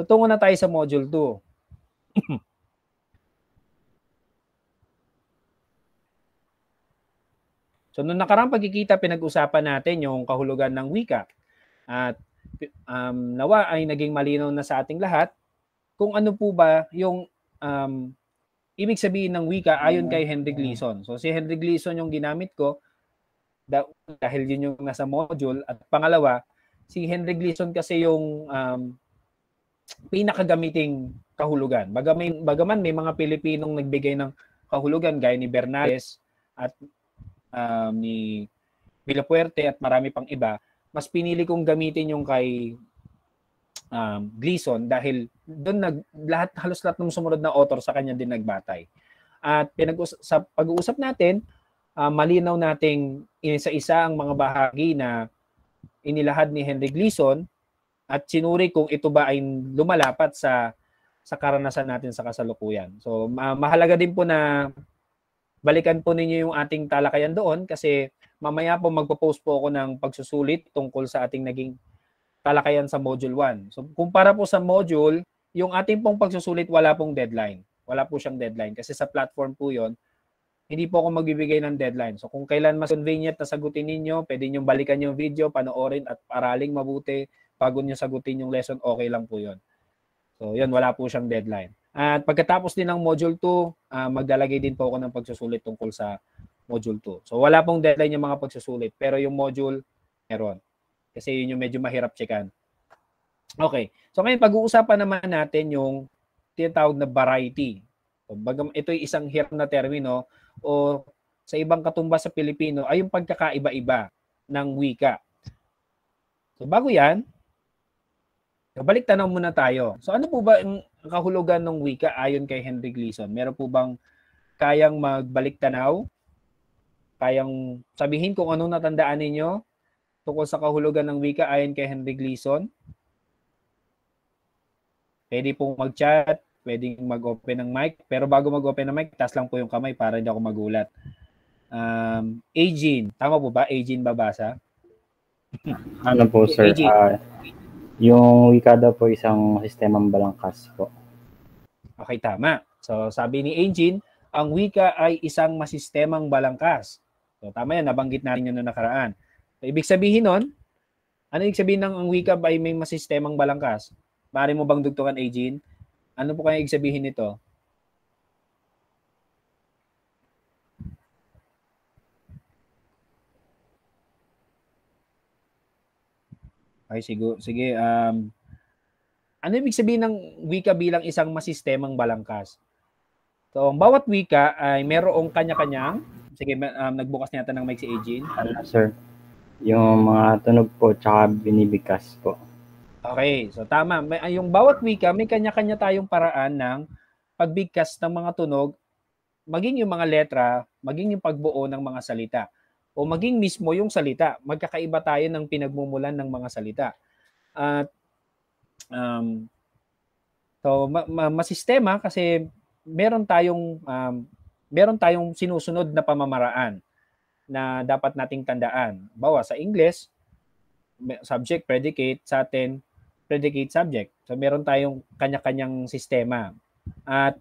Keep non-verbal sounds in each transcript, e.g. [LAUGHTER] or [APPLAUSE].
Tutungo na tayo sa module 2. [CLEARS THROAT] so, noong nakarang pagkikita, pinag-usapan natin yung kahulugan ng wika. At um, nawa ay naging malinaw na sa ating lahat kung ano po ba yung um, ibig sabihin ng wika ayon kay Henry Gleason. So si Henry Gleason yung ginamit ko dahil yun yung nasa module at pangalawa si Henry Gleason kasi yung um, pinakagamiting kahulugan. Baga may, bagaman may mga Pilipinong nagbigay ng kahulugan gaya ni Bernales at um, ni Villapuerte at marami pang iba, mas pinili kong gamitin yung kay um, Gleason dahil doon nag lahat halos lahat ng sumunod na author sa kanya din nagbatay. At pinag sa pag-uusap natin, uh, malinaw nating isa-isa ang mga bahagi na inilahad ni Henry Gleason at sinuri kung ito ba ay lumalapat sa sa karanasan natin sa kasalukuyan. So ma- mahalaga din po na balikan po ninyo yung ating talakayan doon kasi mamaya po magpo-post po ako ng pagsusulit tungkol sa ating naging talakayan sa module 1. So kumpara po sa module, yung ating pong pagsusulit wala pong deadline. Wala po siyang deadline kasi sa platform po 'yon hindi po ako magbibigay ng deadline. So kung kailan mas convenient na sagutin ninyo, pwede niyo balikan yung video, panoorin at paraling mabuti pagod niya sagutin yung lesson, okay lang po yun. So, yun, wala po siyang deadline. At pagkatapos din ng Module 2, uh, ah, maglalagay din po ako ng pagsusulit tungkol sa Module 2. So, wala pong deadline yung mga pagsusulit, pero yung module, meron. Kasi yun yung medyo mahirap checkan. Okay. So, ngayon, pag-uusapan naman natin yung tinatawag na variety. So, baga, ito yung isang hirap na termino o sa ibang katumbas sa Pilipino ay yung pagkakaiba-iba ng wika. So, bago yan, Balik tanaw muna tayo. So ano po ba ang kahulugan ng wika ayon kay Henry Gleason? Meron po bang kayang magbalik tanaw? Kayang sabihin kung anong natandaan ninyo tungkol sa kahulugan ng wika ayon kay Henry Gleason? Pwede pong mag-chat, pwedeng mag-open ng mic, pero bago mag-open ng mic, taas lang po yung kamay para hindi ako magulat. Um, Agin, tama po ba? Agin babasa? ano po, sir? Agin. Uh, ah, yung wika daw po isang sistemang balangkas po. Okay, tama. So sabi ni Engine, ang wika ay isang masistemang balangkas. So tama yan, nabanggit natin yun noong nakaraan. So, ibig sabihin nun, ano ibig sabihin ng ang wika ay may masistemang balangkas? Pare mo bang dugtukan, Agin? Ano po kaya ibig sabihin nito? Okay, sigo, sige. Um, ano ibig sabihin ng wika bilang isang masistemang balangkas? So, ang bawat wika ay merong kanya-kanyang... Sige, um, nagbukas niya ng mic si Ajin. Ano, sir? Yung mga tunog po, tsaka binibigkas po. Okay, so tama. May, yung bawat wika, may kanya-kanya tayong paraan ng pagbigkas ng mga tunog, maging yung mga letra, maging yung pagbuo ng mga salita o maging mismo yung salita. Magkakaiba tayo ng pinagmumulan ng mga salita. At um, so ma- ma- masistema kasi meron tayong um, meron tayong sinusunod na pamamaraan na dapat nating tandaan. Bawa sa English, subject, predicate, sa atin, predicate, subject. So meron tayong kanya-kanyang sistema. At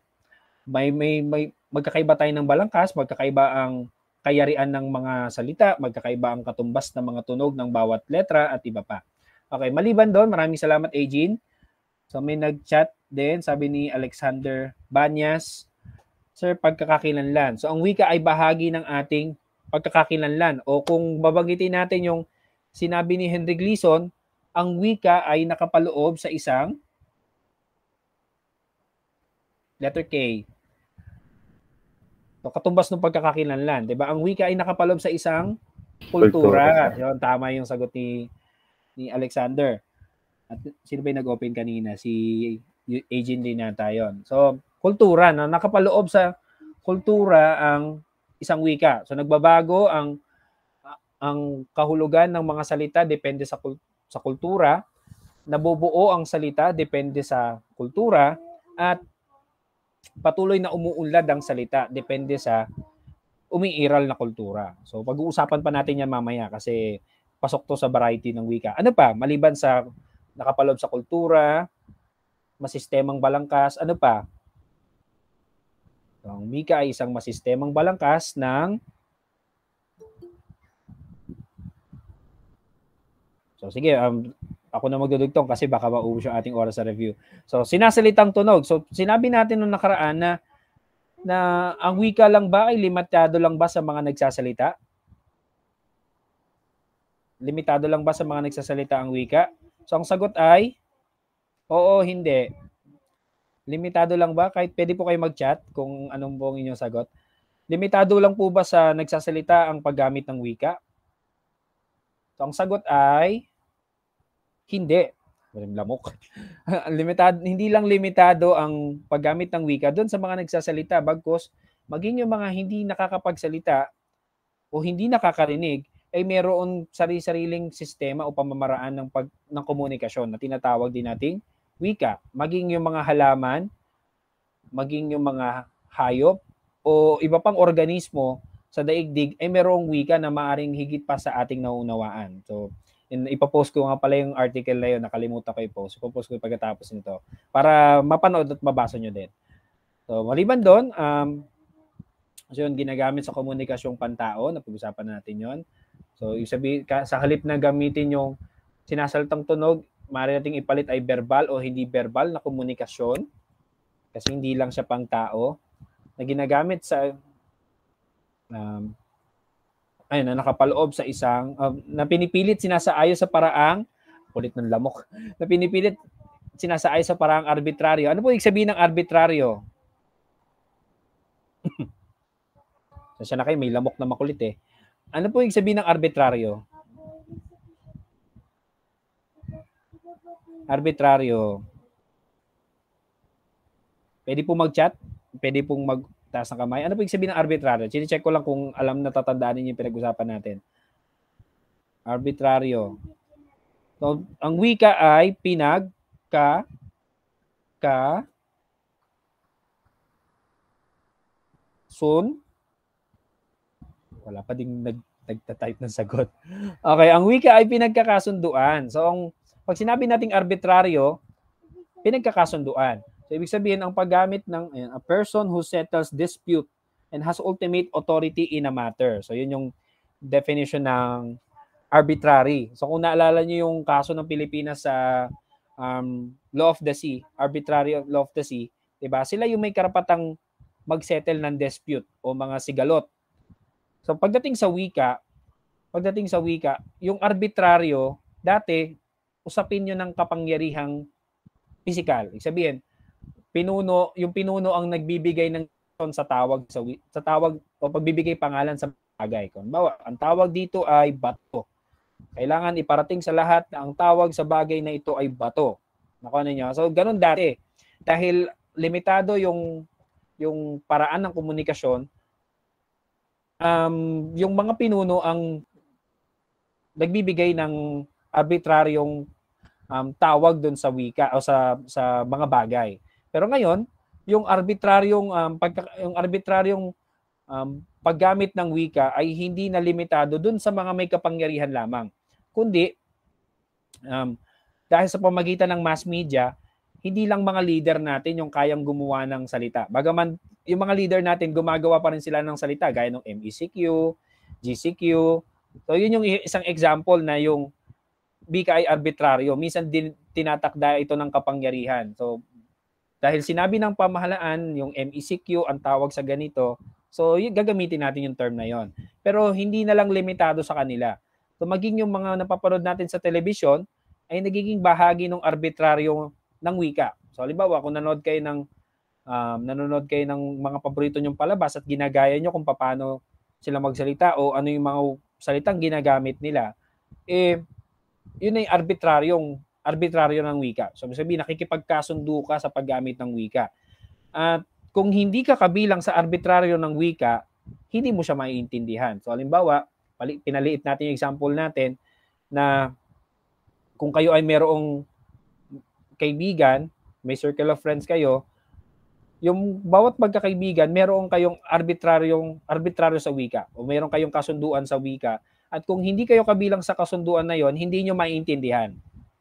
may may may magkakaiba tayo ng balangkas, magkakaiba ang kayarian ng mga salita, magkakaiba ang katumbas ng mga tunog ng bawat letra at iba pa. Okay, maliban doon, maraming salamat, Ajin. So may nag-chat din, sabi ni Alexander Banyas, Sir, pagkakakilanlan. So ang wika ay bahagi ng ating pagkakakilanlan. O kung babagitin natin yung sinabi ni Henry Gleason, ang wika ay nakapaloob sa isang letter K. Katumbas ng pagkakakilanlan, 'di ba? Ang wika ay nakapaloob sa isang kultura. kultura. 'Yon tama yung sagot ni ni Alexander. At sino ba yung nag-open kanina? Si Agent din nata yon. So, kultura na nakapaloob sa kultura ang isang wika. So nagbabago ang ang kahulugan ng mga salita depende sa sa kultura, nabubuo ang salita depende sa kultura at patuloy na umuunlad ang salita depende sa umiiral na kultura. So pag-uusapan pa natin yan mamaya kasi pasok to sa variety ng wika. Ano pa, maliban sa nakapalob sa kultura, masistemang balangkas, ano pa? So, ang wika ay isang masistemang balangkas ng So sige, um, ako na magdudugtong kasi baka maubos yung ating oras sa review. So, sinasalitang tunog. So, sinabi natin nung nakaraan na na ang wika lang ba ay limitado lang ba sa mga nagsasalita? Limitado lang ba sa mga nagsasalita ang wika? So, ang sagot ay oo, hindi. Limitado lang ba? Kahit pwede po kayo mag-chat kung anong buong inyong sagot. Limitado lang po ba sa nagsasalita ang paggamit ng wika? So, ang sagot ay hindi. Lamok. [LAUGHS] limitado, hindi lang limitado ang paggamit ng wika doon sa mga nagsasalita. Bagkos, maging yung mga hindi nakakapagsalita o hindi nakakarinig ay mayroon sarili-sariling sistema o pamamaraan ng pag ng komunikasyon na tinatawag din nating wika. Maging yung mga halaman, maging yung mga hayop o iba pang organismo sa daigdig ay mayroong wika na maaring higit pa sa ating nauunawaan. So, in, ipapost ko nga pala yung article na yun, nakalimutan ko i-post. Ipapost ko pagkatapos nito para mapanood at mabasa nyo din. So, maliban doon, um, so yun, ginagamit sa komunikasyong pantao, napag-usapan natin yon So, yung sabi, sa halip na gamitin yung sinasaltang tunog, maaari nating ipalit ay verbal o hindi verbal na komunikasyon kasi hindi lang siya pang tao na ginagamit sa um, ay na nakapaloob sa isang um, na pinipilit sinasaayos sa paraang kulit ng lamok [LAUGHS] na pinipilit sinasaayos sa paraang arbitraryo. Ano po ibig sabihin ng arbitraryo? [LAUGHS] Sasya na kayo, may lamok na makulit eh. Ano po ibig sabihin ng arbitraryo? Arbitraryo. Pwede po mag-chat? Pwede pong mag taas ng kamay. Ano po yung sabihin ng arbitraryo? Sine-check ko lang kung alam na tatandaan ninyo yung pinag-usapan natin. Arbitraryo. So, ang wika ay pinag ka ka sun wala pa ding nag nagta-type ng sagot. Okay, ang wika ay pinagkakasunduan. So ang pag sinabi nating arbitraryo, pinagkakasunduan. So ibig sabihin ang paggamit ng a person who settles dispute and has ultimate authority in a matter. So yun yung definition ng arbitrary. So kung naalala niyo yung kaso ng Pilipinas sa um, law of the sea, arbitrary law of the sea, 'di ba? Sila yung may karapatang magsettle ng dispute o mga sigalot. So pagdating sa wika, pagdating sa wika, yung arbitraryo dati usapin niyo ng kapangyarihang physical. Ibig sabihin, pinuno, yung pinuno ang nagbibigay ng kon sa tawag sa, sa tawag o pagbibigay pangalan sa bagay. Kung bawa, ang tawag dito ay bato. Kailangan iparating sa lahat na ang tawag sa bagay na ito ay bato. Nakuha ano ninyo? So, ganun dati. Dahil limitado yung yung paraan ng komunikasyon, um, yung mga pinuno ang nagbibigay ng arbitraryong um, tawag doon sa wika o sa sa mga bagay. Pero ngayon, yung arbitraryong um, pagka, yung arbitraryong um, paggamit ng wika ay hindi na limitado dun sa mga may kapangyarihan lamang. Kundi um, dahil sa pamagitan ng mass media, hindi lang mga leader natin yung kayang gumawa ng salita. Bagaman yung mga leader natin gumagawa pa rin sila ng salita gaya ng MECQ, GCQ. So yun yung isang example na yung ay arbitraryo. Minsan din tinatakda ito ng kapangyarihan. So dahil sinabi ng pamahalaan, yung MECQ ang tawag sa ganito, so yung, gagamitin natin yung term na yon. Pero hindi na lang limitado sa kanila. So maging yung mga napapanood natin sa television ay nagiging bahagi ng arbitraryong ng wika. So halimbawa, kung nanood kayo ng um, nanonood kayo ng mga paborito nyong palabas at ginagaya niyo kung paano sila magsalita o ano yung mga salitang ginagamit nila, eh, yun ay arbitraryong arbitraryo ng wika. So, sabi nakikipagkasundo ka sa paggamit ng wika. At kung hindi ka kabilang sa arbitraryo ng wika, hindi mo siya maiintindihan. So, halimbawa, pinaliit natin yung example natin na kung kayo ay merong kaibigan, may circle of friends kayo, yung bawat magkakaibigan, meron kayong arbitraryong arbitraryo sa wika o meron kayong kasunduan sa wika at kung hindi kayo kabilang sa kasunduan na yon, hindi nyo maintindihan.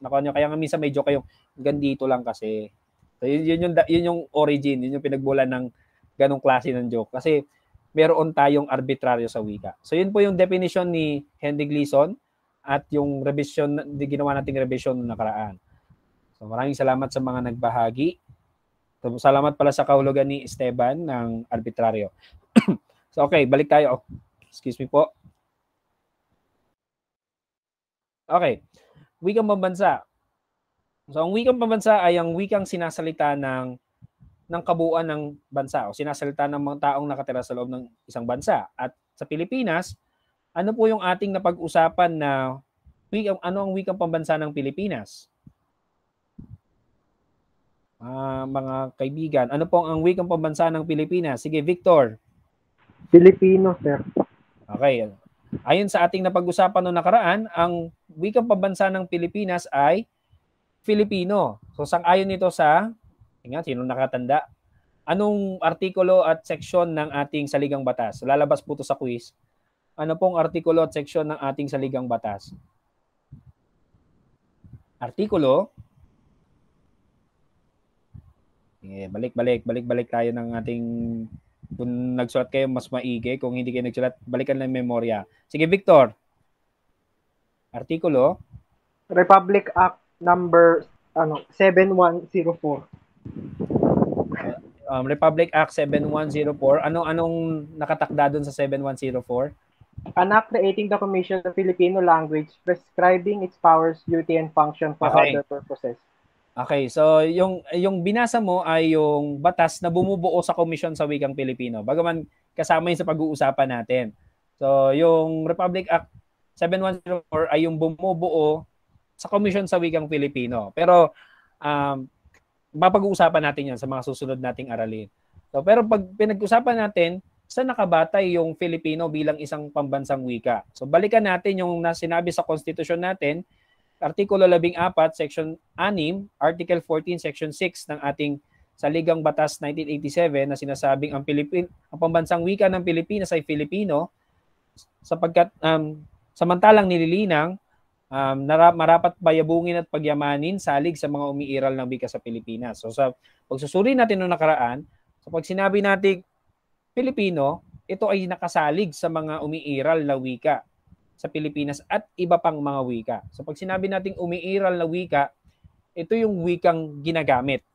Nakuha nyo? Kaya nga minsan may joke yung gandito lang kasi. So, yun, yun, yung, yun yung origin, yun yung pinagbulan ng ganong klase ng joke. Kasi meron tayong arbitraryo sa wika. So yun po yung definition ni Henry Gleason at yung revision, ginawa nating revision noong nakaraan. So maraming salamat sa mga nagbahagi. So, salamat pala sa kahulugan ni Esteban ng arbitraryo. [CLEARS THROAT] so okay, balik tayo. Excuse me po. Okay wikang pambansa. So ang wikang pambansa ay ang wikang sinasalita ng ng kabuuan ng bansa o sinasalita ng mga taong nakatira sa loob ng isang bansa. At sa Pilipinas, ano po yung ating napag-usapan na wikang, ano ang wikang pambansa ng Pilipinas? Uh, mga kaibigan, ano po ang wikang pambansa ng Pilipinas? Sige, Victor. Filipino, sir. Okay. Ayon sa ating napag-usapan noong nakaraan, ang wikang pabansa ng Pilipinas ay Filipino. So sang-ayon nito sa, ingat, sino nakatanda? Anong artikulo at seksyon ng ating saligang batas? lalabas po to sa quiz. Ano pong artikulo at seksyon ng ating saligang batas? Artikulo eh, balik, balik, balik, balik tayo ng ating kung nagsulat kayo, mas maigi. Kung hindi kayo nagsulat, balikan lang memorya. Sige, Victor. Artikulo? Republic Act number ano 7104. Uh, um, Republic Act 7104. Ano anong nakatakda doon sa 7104? An act creating the Commission of Filipino Language, prescribing its powers, duty, and function for okay. other purposes. Okay, so yung yung binasa mo ay yung batas na bumubuo sa komisyon sa wikang Pilipino. Bagaman kasama yun sa pag-uusapan natin. So yung Republic Act 7104 ay yung bumubuo sa komisyon sa wikang Pilipino. Pero um, mapag-uusapan natin yan sa mga susunod nating aralin. So, pero pag pinag-usapan natin, sa nakabatay yung Filipino bilang isang pambansang wika. So balikan natin yung sinabi sa konstitusyon natin Artikulo 14, Section 6, Article 14, Section 6 ng ating Saligang Batas 1987 na sinasabing ang, Pilipin, ang pambansang wika ng Pilipinas ay Filipino sapagkat um, samantalang nililinang um, narap, marapat bayabungin at pagyamanin salig sa mga umiiral ng wika sa Pilipinas. So sa pagsusuri natin noong nakaraan, sa so pag sinabi natin Pilipino, ito ay nakasalig sa mga umiiral na wika sa Pilipinas at iba pang mga wika. So pag sinabi nating umiiral na wika, ito yung wikang ginagamit,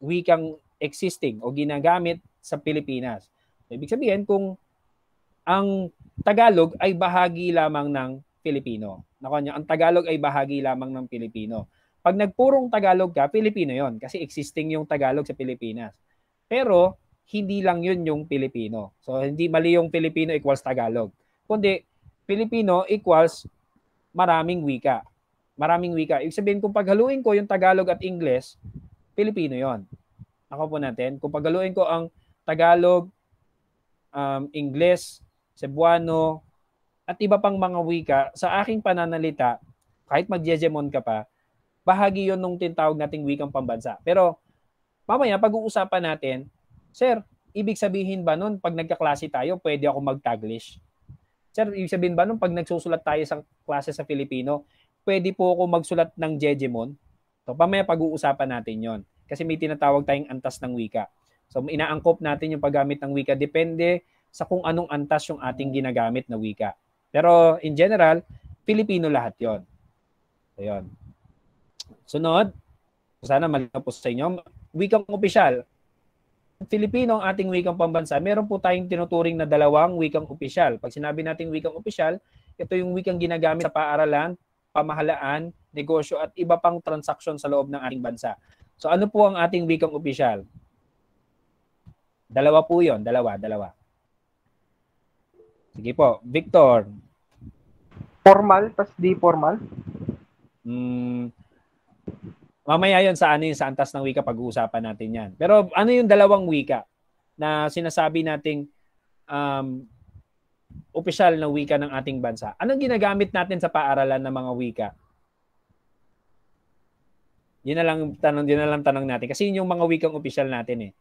wikang existing o ginagamit sa Pilipinas. So, ibig sabihin kung ang Tagalog ay bahagi lamang ng Pilipino. Nakuha niyo, ang Tagalog ay bahagi lamang ng Pilipino. Pag nagpurong Tagalog ka, Pilipino yon kasi existing yung Tagalog sa Pilipinas. Pero hindi lang yun yung Pilipino. So hindi mali yung Pilipino equals Tagalog. Kundi Pilipino equals maraming wika. Maraming wika. Ibig sabihin, kung paghaluin ko yung Tagalog at English, Pilipino yon. Ako po natin. Kung paghaluin ko ang Tagalog, um, English, Cebuano, at iba pang mga wika, sa aking pananalita, kahit magjegemon ka pa, bahagi yon nung tinatawag nating wikang pambansa. Pero mamaya, pag-uusapan natin, Sir, ibig sabihin ba nun, pag nagkaklase tayo, pwede ako mag-Taglish? Sir, ibig sabihin ba nung pag nagsusulat tayo sa klase sa Filipino, pwede po ako magsulat ng Jejemon? So, pamaya pag-uusapan natin yon Kasi may tinatawag tayong antas ng wika. So, inaangkop natin yung paggamit ng wika. Depende sa kung anong antas yung ating ginagamit na wika. Pero in general, Filipino lahat yon. Ayun. Sunod, sana malapos sa inyo, wikang opisyal. Filipino ang ating wikang pambansa, meron po tayong tinuturing na dalawang wikang opisyal. Pag sinabi nating wikang opisyal, ito yung wikang ginagamit sa paaralan, pamahalaan, negosyo at iba pang transaksyon sa loob ng ating bansa. So ano po ang ating wikang opisyal? Dalawa po yon, dalawa, dalawa. Sige po, Victor. Formal, tas di formal? Mm, Mamaya yun sa ano yung sa antas ng wika pag-uusapan natin yan. Pero ano yung dalawang wika na sinasabi nating um, opisyal na wika ng ating bansa? Anong ginagamit natin sa paaralan ng mga wika? Yun na lang tanong, yun na lang tanong natin kasi yun yung mga wikang opisyal natin eh.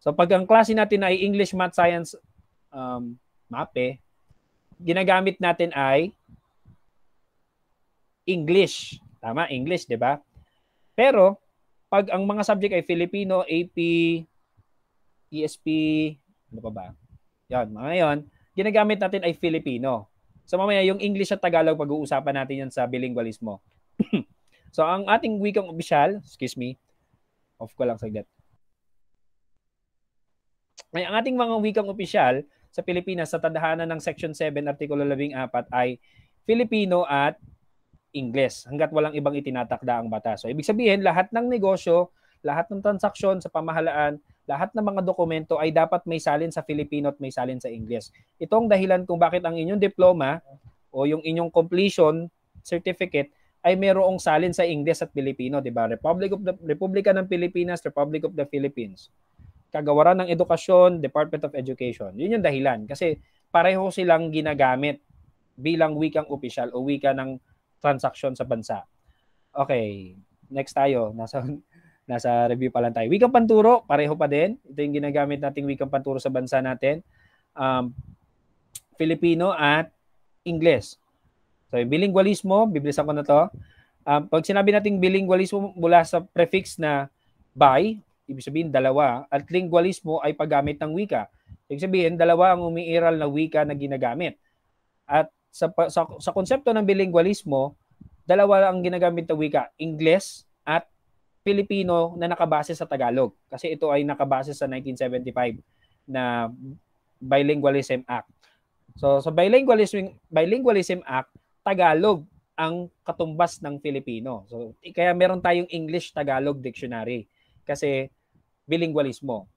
So pag ang klase natin ay English, Math, Science, um, MAPE, eh, ginagamit natin ay English. Tama, English, di ba? Pero, pag ang mga subject ay Filipino, AP, ESP, ano pa ba? Yan, mga yon, ginagamit natin ay Filipino. So mamaya yung English at Tagalog pag-uusapan natin yan sa bilingualismo. [CLEARS THROAT] so ang ating wikang opisyal, excuse me, off ko lang saglit. May ang ating mga wikang opisyal sa Pilipinas sa tadhana ng Section 7, Artikulo 14 ay Filipino at Ingles hanggat walang ibang itinatakda ang batas. So ibig sabihin lahat ng negosyo, lahat ng transaksyon sa pamahalaan, lahat ng mga dokumento ay dapat may salin sa Filipino at may salin sa Ingles. Itong dahilan kung bakit ang inyong diploma o yung inyong completion certificate ay mayroong salin sa Ingles at Pilipino, 'di ba? Republic of the Republika ng Pilipinas, Republic of the Philippines. Kagawaran ng Edukasyon, Department of Education. 'Yun yung dahilan kasi pareho silang ginagamit bilang wikang opisyal o wika ng transaction sa bansa. Okay, next tayo. Nasa [LAUGHS] nasa review pa lang tayo. Wikang panturo, pareho pa din. Ito yung ginagamit nating wikang panturo sa bansa natin. Um, Filipino at Ingles. So, yung bilingualismo, bibilisan ko na to. Um, pag sinabi nating bilingualismo mula sa prefix na by, ibig sabihin dalawa, at lingualismo ay paggamit ng wika. Ibig sabihin, dalawa ang umiiral na wika na ginagamit. At sa, sa, sa konsepto ng bilingualismo, dalawa ang ginagamit na wika, Ingles at Pilipino na nakabase sa Tagalog. Kasi ito ay nakabase sa 1975 na Bilingualism Act. So sa Bilingualism, Bilingualism Act, Tagalog ang katumbas ng Filipino. So kaya meron tayong English Tagalog dictionary kasi bilingualismo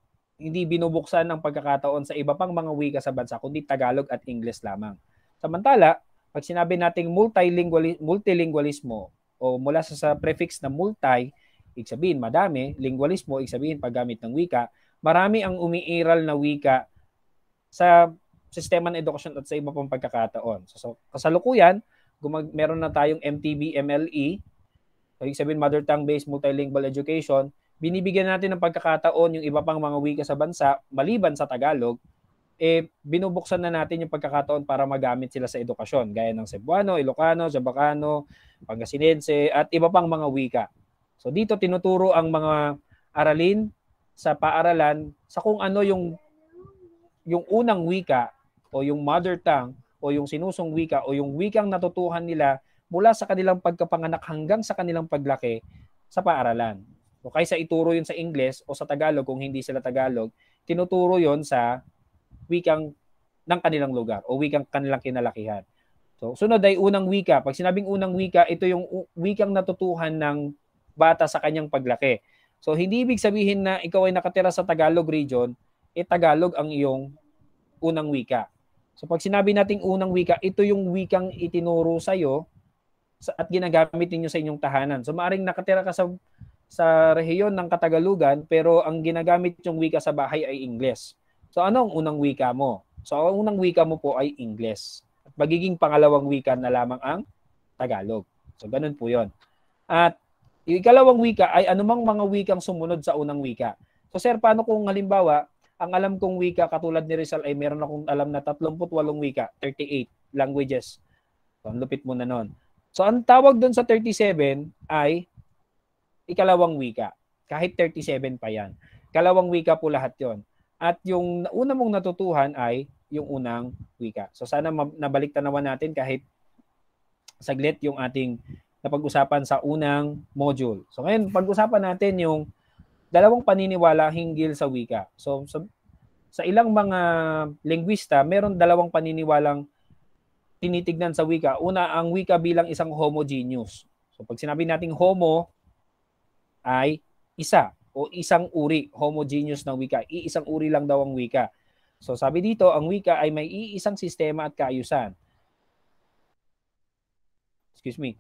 hindi binubuksan ng pagkakataon sa iba pang mga wika sa bansa kundi Tagalog at English lamang. Samantala, pag sinabi nating multilingual multilingualismo o mula sa, sa prefix na multi, ibig sabihin madami, lingualismo ibig sabihin paggamit ng wika, marami ang umiiral na wika sa sistema ng edukasyon at sa iba pang pagkakataon. So, so kasalukuyan, gumag- meron na tayong MTB MLE, so, ibig sabihin mother tongue based multilingual education, binibigyan natin ng pagkakataon yung iba pang mga wika sa bansa maliban sa Tagalog eh binubuksan na natin yung pagkakataon para magamit sila sa edukasyon gaya ng Cebuano, Ilocano, Jabacano, Pangasinense at iba pang mga wika. So dito tinuturo ang mga aralin sa paaralan sa kung ano yung yung unang wika o yung mother tongue o yung sinusong wika o yung wikang natutuhan nila mula sa kanilang pagkapanganak hanggang sa kanilang paglaki sa paaralan. So kaysa ituro yun sa English o sa Tagalog kung hindi sila Tagalog, tinuturo yon sa wikang ng kanilang lugar o wikang kanilang kinalakihan. So, sunod ay unang wika. Pag sinabing unang wika, ito yung wikang natutuhan ng bata sa kanyang paglaki. So, hindi ibig sabihin na ikaw ay nakatira sa Tagalog region, eh Tagalog ang iyong unang wika. So, pag sinabi nating unang wika, ito yung wikang itinuro sa'yo at ginagamit ninyo sa inyong tahanan. So, maaring nakatira ka sa sa rehiyon ng Katagalugan pero ang ginagamit yung wika sa bahay ay Ingles. So ano ang unang wika mo? So ang unang wika mo po ay English. At magiging pangalawang wika na lamang ang Tagalog. So ganun po 'yon. At yung ikalawang wika ay anumang mga wikang sumunod sa unang wika. So sir, paano kung halimbawa, ang alam kong wika katulad ni Rizal ay meron akong alam na 38 wika, 38 languages. So ang lupit mo na noon. So ang tawag doon sa 37 ay ikalawang wika. Kahit 37 pa yan. Kalawang wika po lahat yon at yung una mong natutuhan ay yung unang wika. So sana nabalik tanawan natin kahit saglit yung ating napag-usapan sa unang module. So ngayon, pag-usapan natin yung dalawang paniniwala hinggil sa wika. So sa, sa ilang mga linguista, meron dalawang paniniwalang tinitignan sa wika. Una, ang wika bilang isang homogeneous. So pag sinabi nating homo ay isa o isang uri, homogeneous na wika. Iisang uri lang daw ang wika. So sabi dito, ang wika ay may iisang sistema at kaayusan. Excuse me.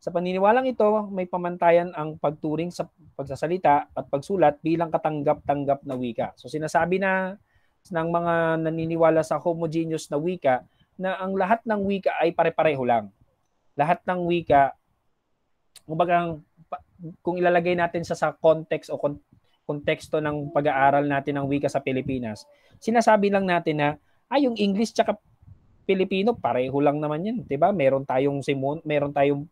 Sa paniniwalang ito, may pamantayan ang pagturing sa pagsasalita at pagsulat bilang katanggap-tanggap na wika. So sinasabi na ng mga naniniwala sa homogeneous na wika na ang lahat ng wika ay pare-pareho lang. Lahat ng wika, kumbaga kung ilalagay natin sa sa context o kon- konteksto ng pag-aaral natin ng wika sa Pilipinas, sinasabi lang natin na ay yung English tsaka Pilipino pareho lang naman 'yan, 'di ba? Meron tayong simon, meron tayong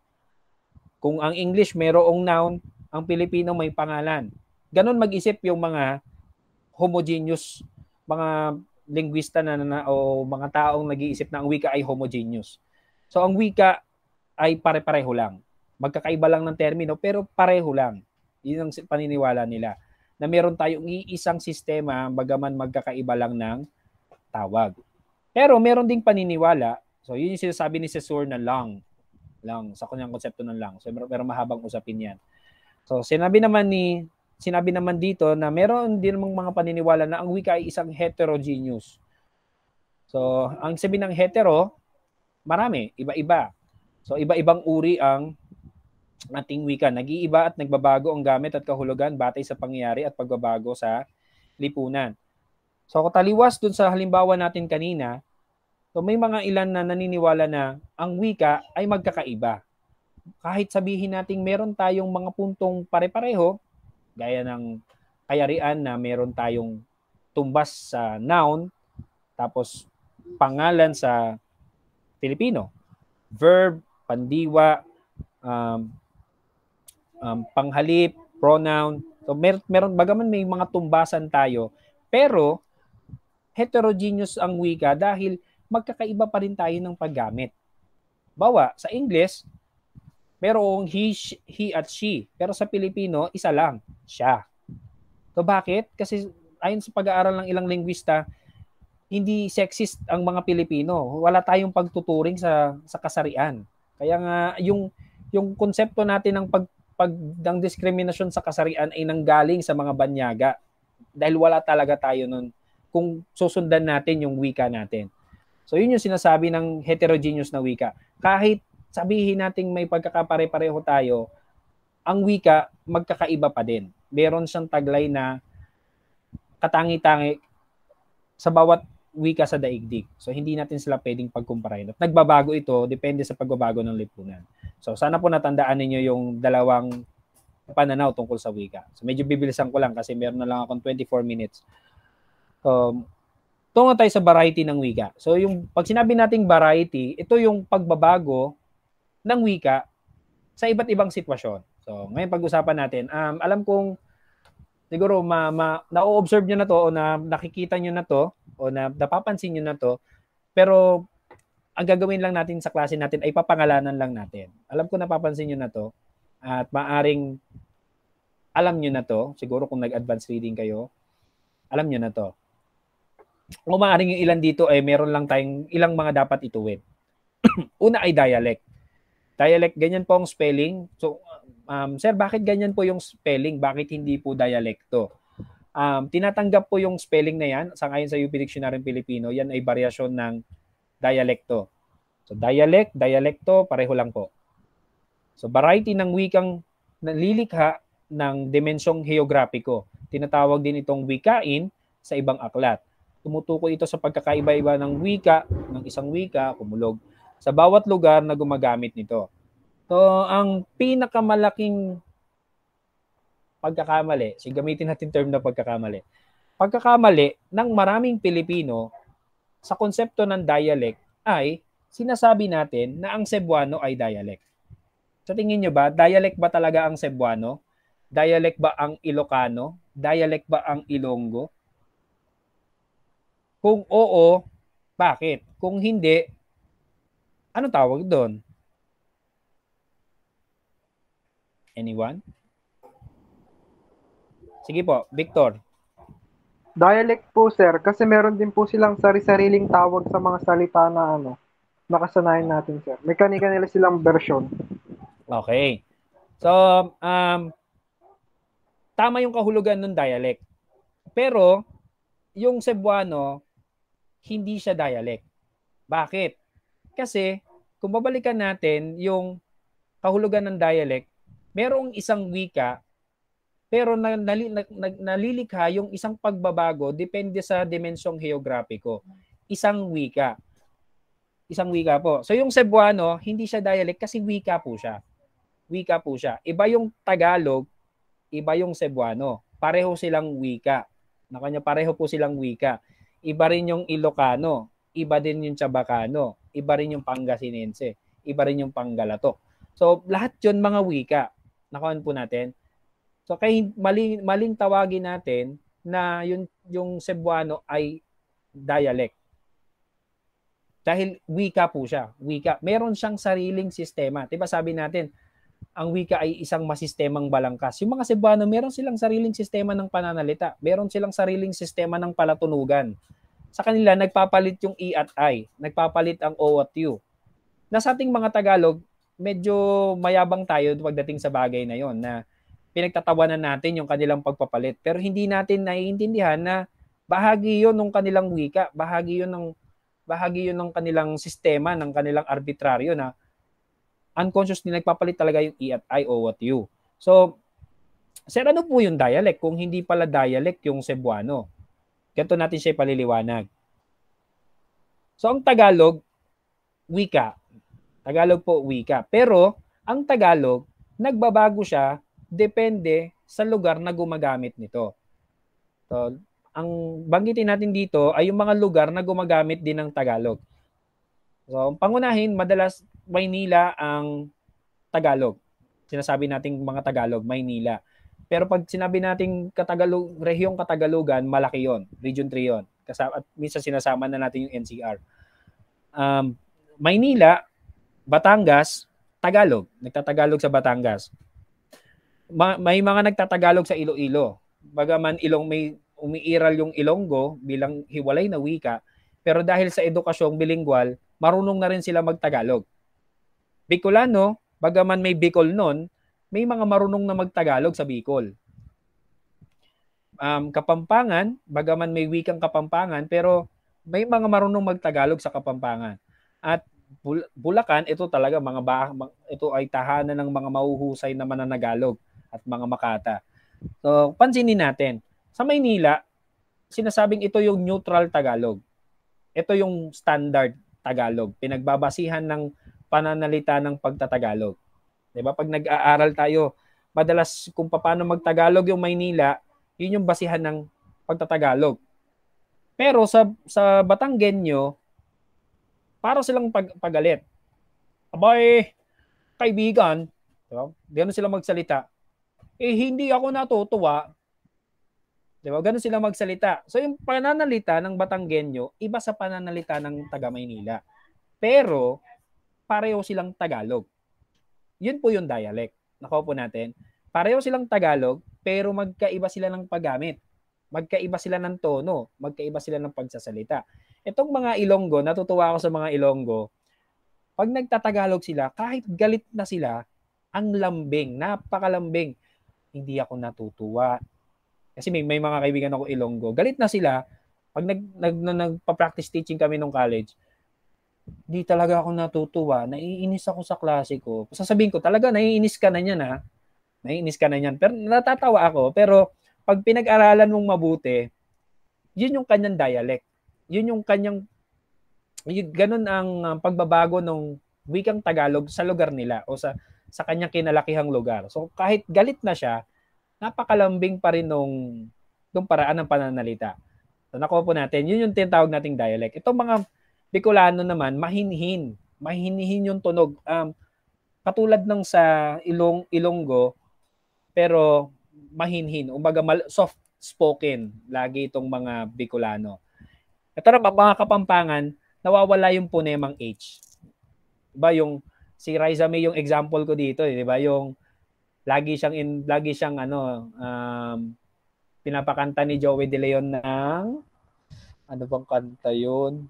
kung ang English merong noun, ang Pilipino may pangalan. Ganon mag-isip yung mga homogeneous mga linguista na, na o mga taong nag-iisip na ang wika ay homogeneous. So ang wika ay pare-pareho lang. Magkakaiba lang ng termino pero pareho lang. Yun ang paniniwala nila. Na meron tayong iisang sistema bagaman magkakaiba lang ng tawag. Pero meron ding paniniwala, so yun yung sinasabi ni Cesar na lang, lang sa kanyang konsepto ng lang. So meron mahabang usapin 'yan. So sinabi naman ni sinabi naman dito na meron din namang mga paniniwala na ang wika ay isang heterogeneous. So, ang sabi ng hetero, marami, iba-iba. So, iba-ibang uri ang ating wika. Nag-iiba at nagbabago ang gamit at kahulugan batay sa pangyayari at pagbabago sa lipunan. So taliwas dun sa halimbawa natin kanina, so may mga ilan na naniniwala na ang wika ay magkakaiba. Kahit sabihin nating meron tayong mga puntong pare-pareho, gaya ng kayarian na meron tayong tumbas sa noun, tapos pangalan sa Filipino, verb, pandiwa, um, um, panghalip, pronoun. So mer- meron bagaman may mga tumbasan tayo, pero heterogeneous ang wika dahil magkakaiba pa rin tayo ng paggamit. Bawa, sa English, merong he, he at she. Pero sa Pilipino, isa lang, siya. So bakit? Kasi ayon sa pag-aaral ng ilang linguista, hindi sexist ang mga Pilipino. Wala tayong pagtuturing sa sa kasarian. Kaya nga yung yung konsepto natin ng pag pag ng diskriminasyon sa kasarian ay nanggaling sa mga banyaga dahil wala talaga tayo nun kung susundan natin yung wika natin. So yun yung sinasabi ng heterogeneous na wika. Kahit sabihin nating may pagkakapare-pareho tayo, ang wika magkakaiba pa din. Meron siyang taglay na katangi-tangi sa bawat wika sa daigdig. So hindi natin sila pwedeng pagkumparahin. At nagbabago ito depende sa pagbabago ng lipunan. So sana po natandaan ninyo yung dalawang pananaw tungkol sa wika. So medyo bibilisan ko lang kasi meron na lang akong 24 minutes. Um, tungo tayo sa variety ng wika. So yung pag sinabi nating variety, ito yung pagbabago ng wika sa iba't ibang sitwasyon. So ngayon pag-usapan natin, um, alam kong siguro ma, ma na-observe niyo na to o na nakikita niyo na to o na napapansin niyo na to, pero ang gagawin lang natin sa klase natin ay papangalanan lang natin. Alam ko napapansin niyo na to at maaring alam niyo na to, siguro kung nag-advance reading kayo, alam niyo na to. O maaring yung ilan dito ay eh, meron lang tayong ilang mga dapat ituwid. [CLEARS THROAT] Una ay dialect. Dialect, ganyan po ang spelling. So, um, sir, bakit ganyan po yung spelling? Bakit hindi po dialekto? Um, tinatanggap po yung spelling na yan, sangayon sa UP Dictionary ng Pilipino, yan ay variasyon ng dialekto. So dialect, dialekto, pareho lang po. So variety ng wikang nalilikha ng dimensyong heografiko. Tinatawag din itong wikain sa ibang aklat. Tumutukoy ito sa pagkakaiba-iba ng wika, ng isang wika, kumulog, sa bawat lugar na gumagamit nito. So ang pinakamalaking pagkakamali, so gamitin natin term na pagkakamali, pagkakamali ng maraming Pilipino sa konsepto ng dialect ay sinasabi natin na ang Cebuano ay dialect. Sa tingin nyo ba, dialect ba talaga ang Cebuano? Dialect ba ang Ilocano? Dialect ba ang Ilonggo? Kung oo, bakit? Kung hindi, ano tawag doon? Anyone? Sige po, Victor. Dialect po, sir, kasi meron din po silang sari-sariling tawag sa mga salita na ano, nakasanayan natin, sir. May kanika nila silang version. Okay. So, um, tama yung kahulugan ng dialect. Pero, yung Cebuano, hindi siya dialect. Bakit? Kasi, kung babalikan natin yung kahulugan ng dialect, merong isang wika pero na, nali, nalilikha yung isang pagbabago depende sa dimensyong heograpiko. Isang wika. Isang wika po. So yung Cebuano, hindi siya dialect kasi wika po siya. Wika po siya. Iba yung Tagalog, iba yung Cebuano. Pareho silang wika. Nakanya pareho po silang wika. Iba rin yung Ilocano, iba din yung Chabacano, iba rin yung Pangasinense, iba rin yung Pangalato. So lahat 'yon mga wika. Nakuan po natin. So kay maling maling tawagin natin na yung yung Cebuano ay dialect. Dahil wika po siya, wika. Meron siyang sariling sistema. 'Di ba sabi natin, ang wika ay isang masistemang balangkas. Yung mga Cebuano, meron silang sariling sistema ng pananalita. Meron silang sariling sistema ng palatunugan. Sa kanila, nagpapalit yung E at I. Nagpapalit ang O at U. Na sa ating mga Tagalog, medyo mayabang tayo pagdating sa bagay na yon na pinagtatawanan natin yung kanilang pagpapalit. Pero hindi natin naiintindihan na bahagi yon ng kanilang wika, bahagi yon ng bahagi yon ng kanilang sistema, ng kanilang arbitraryo na unconscious unconsciously nagpapalit talaga yung E at I o what you. So, sir, ano po yung dialect kung hindi pala dialect yung Cebuano? Ganito natin siya paliliwanag. So, ang Tagalog, wika. Tagalog po, wika. Pero, ang Tagalog, nagbabago siya depende sa lugar na gumagamit nito. So, ang banggitin natin dito ay yung mga lugar na gumagamit din ng Tagalog. So, pangunahin, madalas Maynila ang Tagalog. Sinasabi nating mga Tagalog, Maynila. Pero pag sinabi nating Katagalog, rehiyong Katagalugan, malaki 'yon, Region 3 'yon. Kasama at minsan sinasama na natin yung NCR. Um, Maynila, Batangas, Tagalog. Nagtatagalog sa Batangas ma- may mga nagtatagalog sa Iloilo. Bagaman ilong may umiiral yung Ilonggo bilang hiwalay na wika, pero dahil sa edukasyong bilingual, marunong na rin sila magtagalog. Bicolano, bagaman may Bicol noon, may mga marunong na magtagalog sa Bicol. Um, Kapampangan, bagaman may wikang Kapampangan, pero may mga marunong magtagalog sa Kapampangan. At Bulacan, ito talaga mga ba, ito ay tahanan ng mga mahuhusay na mananagalog at mga Makata. So, pansinin natin. Sa Maynila, sinasabing ito yung neutral Tagalog. Ito yung standard Tagalog. Pinagbabasihan ng pananalita ng pagtatagalog. 'Di ba? Pag nag-aaral tayo, madalas kung paano magtagalog yung Maynila, yun yung basihan ng pagtatagalog. Pero sa sa Batanggenyo, para silang pag, pagalit. Abay, kaibigan, 'di ba? Ganun sila magsalita eh hindi ako natutuwa. 'Di ba? Ganun sila magsalita. So yung pananalita ng Batanggenyo, iba sa pananalita ng taga Maynila. Pero pareho silang Tagalog. Yun po yung dialect. Nakuha po natin. Pareho silang Tagalog, pero magkaiba sila ng paggamit. Magkaiba sila ng tono, magkaiba sila ng pagsasalita. Itong mga Ilonggo, natutuwa ako sa mga Ilonggo, pag nagtatagalog sila, kahit galit na sila, ang lambing, napakalambing hindi ako natutuwa. Kasi may, may mga kaibigan ako Ilonggo. Galit na sila. Pag nag, nag, nag, nagpa-practice teaching kami nung college, di talaga ako natutuwa. Naiinis ako sa klase ko. Sasabihin ko, talaga naiinis ka na niyan ha. Naiinis ka na niyan. Pero natatawa ako. Pero pag pinag-aralan mong mabuti, yun yung kanyang dialect. Yun yung kanyang, yun, ganun ang pagbabago ng wikang Tagalog sa lugar nila o sa sa kanyang kinalakihang lugar. So kahit galit na siya, napakalambing pa rin nung, nung paraan ng pananalita. So nakuha po natin, yun yung tinatawag nating dialect. Itong mga Bicolano naman, mahinhin. Mahinhin yung tunog. Um, katulad ng sa Ilong, Ilonggo, pero mahinhin. Umbaga, mal- soft spoken lagi itong mga Bicolano. Ito na mga kapampangan, nawawala yung punemang H. Ba yung si Raisa May yung example ko dito, eh, 'di ba? Yung lagi siyang in, lagi siyang ano um, pinapakanta ni Joey De Leon ng ano bang kanta 'yun?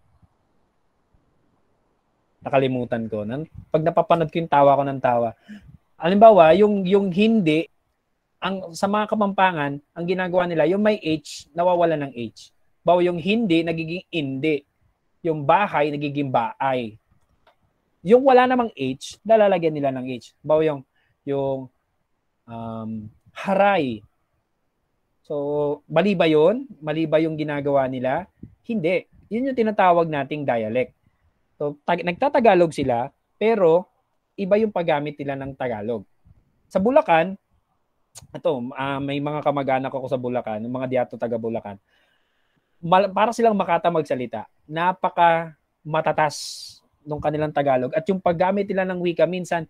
Nakalimutan ko. Nan, pag napapanood ko yung tawa ko ng tawa. Halimbawa, yung yung hindi ang sa mga Kapampangan, ang ginagawa nila, yung may H, nawawala ng H. Bawa yung hindi, nagiging hindi. Yung bahay, nagiging baay yung wala namang H, nalalagyan nila ng H. Bawa yung, yung um, haray. So, mali ba yun? Mali ba yung ginagawa nila? Hindi. Yun yung tinatawag nating dialect. So, tag- nagtatagalog sila, pero iba yung paggamit nila ng Tagalog. Sa Bulacan, ito, uh, ah, may mga kamag-anak ako sa Bulacan, mga diato taga Bulacan. Mal- para silang makata magsalita. Napaka matatas nung kanilang Tagalog. At yung paggamit nila ng wika minsan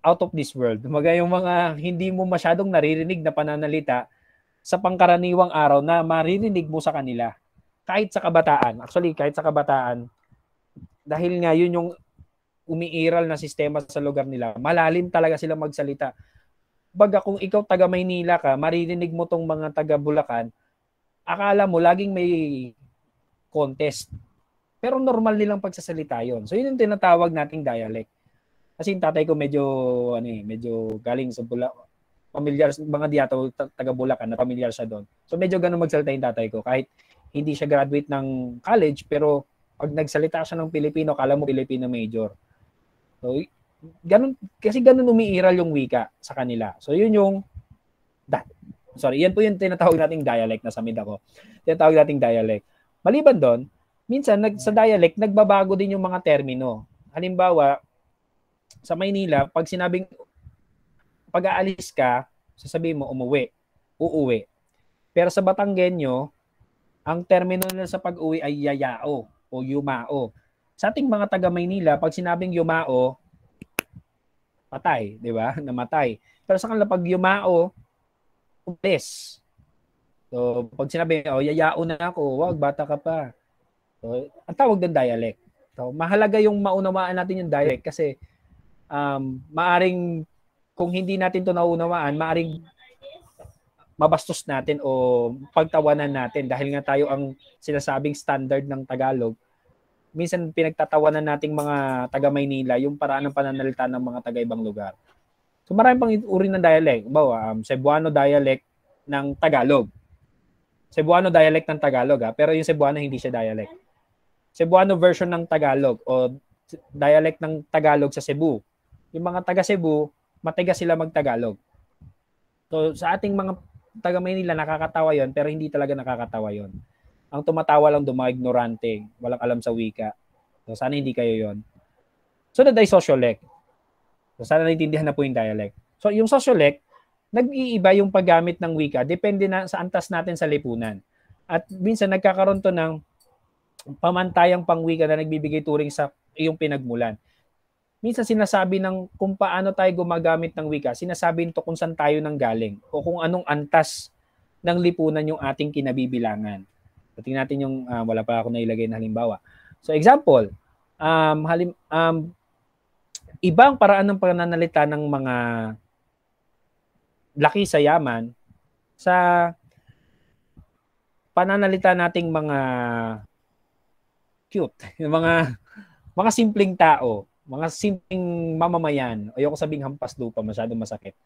out of this world. Mga yung mga hindi mo masyadong naririnig na pananalita sa pangkaraniwang araw na maririnig mo sa kanila. Kahit sa kabataan. Actually, kahit sa kabataan. Dahil nga yun yung umiiral na sistema sa lugar nila. Malalim talaga sila magsalita. Baga kung ikaw taga Maynila ka, maririnig mo tong mga taga Bulacan, akala mo laging may contest pero normal nilang pagsasalita yon. So yun yung tinatawag nating dialect. Kasi yung tatay ko medyo ano eh, medyo galing sa Bula pamilyar mga diato taga Bulacan na pamilyar siya doon. So medyo ganun magsalita yung tatay ko kahit hindi siya graduate ng college pero pag nagsalita siya ng Pilipino, kala mo Pilipino major. So ganun kasi ganun umiiral yung wika sa kanila. So yun yung that. Sorry, yan po yung tinatawag nating dialect na sa ko. Tinatawag nating dialect. Maliban doon, minsan nag, sa dialect, nagbabago din yung mga termino. Halimbawa, sa Maynila, pag sinabing pag aalis ka, sasabihin mo umuwi, uuwi. Pero sa Batanggenyo, ang termino nila sa pag-uwi ay yayao o yumao. Sa ating mga taga Maynila, pag sinabing yumao, patay, di ba? [LAUGHS] Namatay. Pero sa kanila, pag yumao, umalis. So, pag sinabi, oh, yayao na ako, wag, bata ka pa. So, ang tawag doon dialect. So, mahalaga yung maunawaan natin yung dialect kasi um, maaring kung hindi natin to naunawaan, maaring mabastos natin o pagtawanan natin dahil nga tayo ang sinasabing standard ng Tagalog. Minsan pinagtatawanan nating mga taga Maynila yung paraan ng pananalita ng mga taga ibang lugar. So marami pang uri ng dialect. Bawa, um, Cebuano dialect ng Tagalog. Cebuano dialect ng Tagalog ha, ah, pero yung Cebuano hindi siya dialect. Cebuano version ng Tagalog o dialect ng Tagalog sa Cebu. Yung mga taga Cebu, matigas sila mag-Tagalog. So sa ating mga taga Maynila nakakatawa 'yon pero hindi talaga nakakatawa 'yon. Ang tumatawa lang do mga ignorante, walang alam sa wika. So sana hindi kayo 'yon. So the sociolect. So sana naintindihan na po yung dialect. So yung sociolect, nag-iiba yung paggamit ng wika depende na sa antas natin sa lipunan. At minsan nagkakaroon to ng pamantayang pangwika na nagbibigay turing sa iyong pinagmulan. Minsan sinasabi ng kung paano tayo gumagamit ng wika, sinasabi nito kung saan tayo nang galing o kung anong antas ng lipunan yung ating kinabibilangan. Tingnan natin yung uh, wala pa ako nailagay na halimbawa. So example, um, halim, um, ibang paraan ng pananalita ng mga laki sa yaman sa pananalita nating mga cute. Yung [LAUGHS] mga mga simpleng tao, mga simpleng mamamayan. Ayoko sabing hampas lupa, masyado masakit.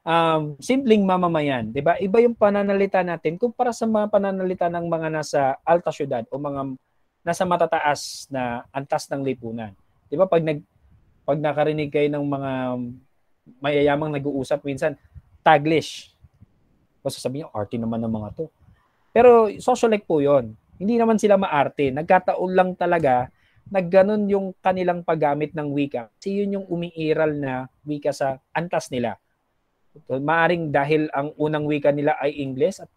Um, simpleng mamamayan, 'di ba? Iba yung pananalita natin kumpara sa mga pananalita ng mga nasa alta syudad o mga nasa matataas na antas ng lipunan. 'Di ba pag nag pag nakarinig kayo ng mga mayayamang nag-uusap minsan taglish. Basta sabi niyo, arte naman ng mga to. Pero socialite po 'yon. Hindi naman sila maarte. Nagkataon lang talaga nagganon yung kanilang paggamit ng wika. Kasi yun yung umiiral na wika sa antas nila. So, maaring dahil ang unang wika nila ay English at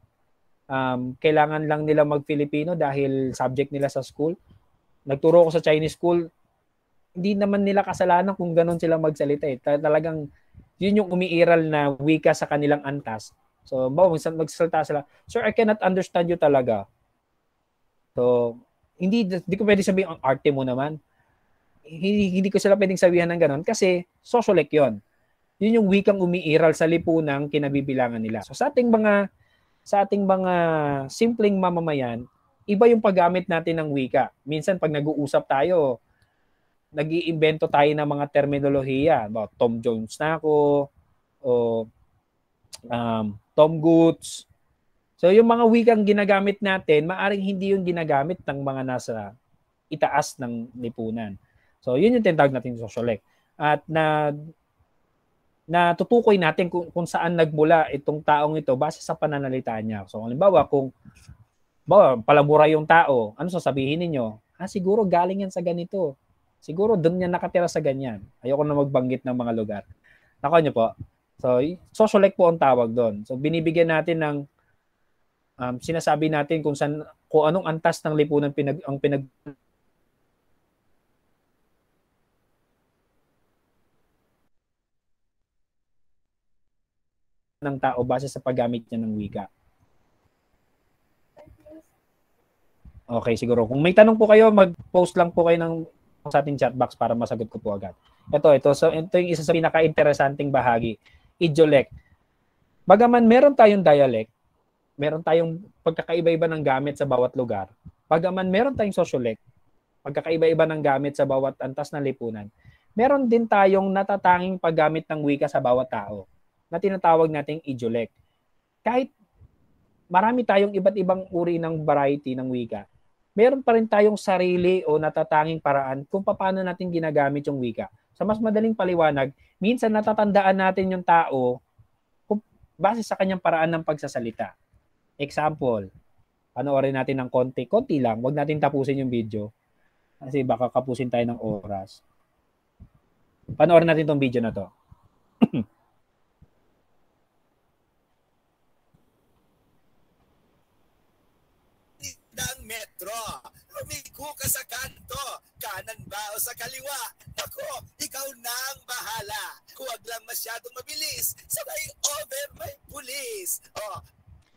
um, kailangan lang nila mag-Filipino dahil subject nila sa school. Nagturo ako sa Chinese school, hindi naman nila kasalanan kung ganun sila magsalita. Eh. Talagang yun yung umiiral na wika sa kanilang antas. So, ba, magsalita sila, Sir, I cannot understand you talaga. So, hindi, hindi ko pwede sabihin, ang arte mo naman. Hindi, hindi ko sila pwedeng sabihan ng ganun kasi socialek yon Yun yung wikang umiiral sa lipunang kinabibilangan nila. So, sa ating mga sa ating mga simpleng mamamayan, iba yung paggamit natin ng wika. Minsan pag nag-uusap tayo, nag iimbento tayo ng mga terminolohiya. Ba, Tom Jones na ako, o um, Tom Goods, So yung mga wikang ginagamit natin, maaring hindi yung ginagamit ng mga nasa itaas ng lipunan. So yun yung tinatawag natin sociolect. At na natutukoy natin kung, kung saan nagmula itong taong ito base sa pananalita niya. So halimbawa kung bawa, palamura yung tao, ano sasabihin ninyo? Ah, siguro galing yan sa ganito. Siguro doon niya nakatira sa ganyan. Ayoko na magbanggit ng mga lugar. Nakuha niyo po. So, sociolect po ang tawag doon. So, binibigyan natin ng um, sinasabi natin kung saan kung anong antas ng lipunan pinag ang pinag ng tao base sa paggamit niya ng wika. Okay, siguro. Kung may tanong po kayo, mag-post lang po kayo ng sa ating chat box para masagot ko po agad. Ito, ito. So, ito yung isa sa pinaka-interesanting bahagi. Idiolect. Bagaman meron tayong dialect, meron tayong pagkakaiba-iba ng gamit sa bawat lugar. Pagaman meron tayong sociolect, pagkakaiba-iba ng gamit sa bawat antas ng lipunan, meron din tayong natatanging paggamit ng wika sa bawat tao na tinatawag nating idiolect. Kahit marami tayong iba't ibang uri ng variety ng wika, meron pa rin tayong sarili o natatanging paraan kung paano natin ginagamit yung wika. Sa mas madaling paliwanag, minsan natatandaan natin yung tao base sa kanyang paraan ng pagsasalita. Example, panoorin natin ng konti. Konti lang. Huwag natin tapusin yung video. Kasi baka kapusin tayo ng oras. Panoorin natin tong video na to. [CLEARS THROAT] ng metro. Lumiko ka sa kanto. Kanan ba o sa kaliwa? Ako, ikaw na ang bahala. Huwag lang masyadong mabilis. Sabay over oh, may police. O, oh,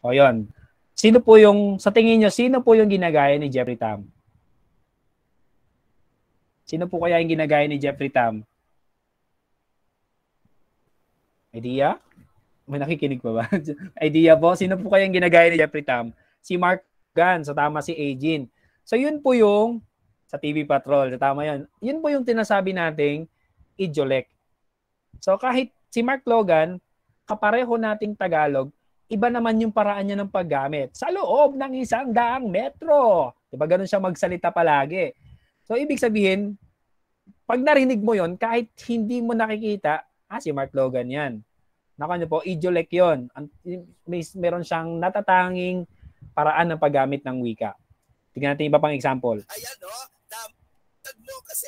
o yon. Sino po yung, sa tingin nyo, sino po yung ginagaya ni Jeffrey Tam? Sino po kaya yung ginagaya ni Jeffrey Tam? Idea? May nakikinig pa ba? [LAUGHS] Idea po? Sino po kaya yung ginagaya ni Jeffrey Tam? Si Mark Gunn. So tama si Agin. So yun po yung sa TV Patrol. So tama yun. Yun po yung tinasabi nating idiolect. So kahit si Mark Logan, kapareho nating Tagalog, iba naman yung paraan niya ng paggamit. Sa loob ng isang daang metro. Diba ganun siya magsalita palagi. So ibig sabihin, pag narinig mo yon kahit hindi mo nakikita, ah si Mark Logan yan. Naka niyo po, idiolect yun. May, meron siyang natatanging paraan ng paggamit ng wika. Tingnan natin iba pang example. Ayan oh. o, no? kasi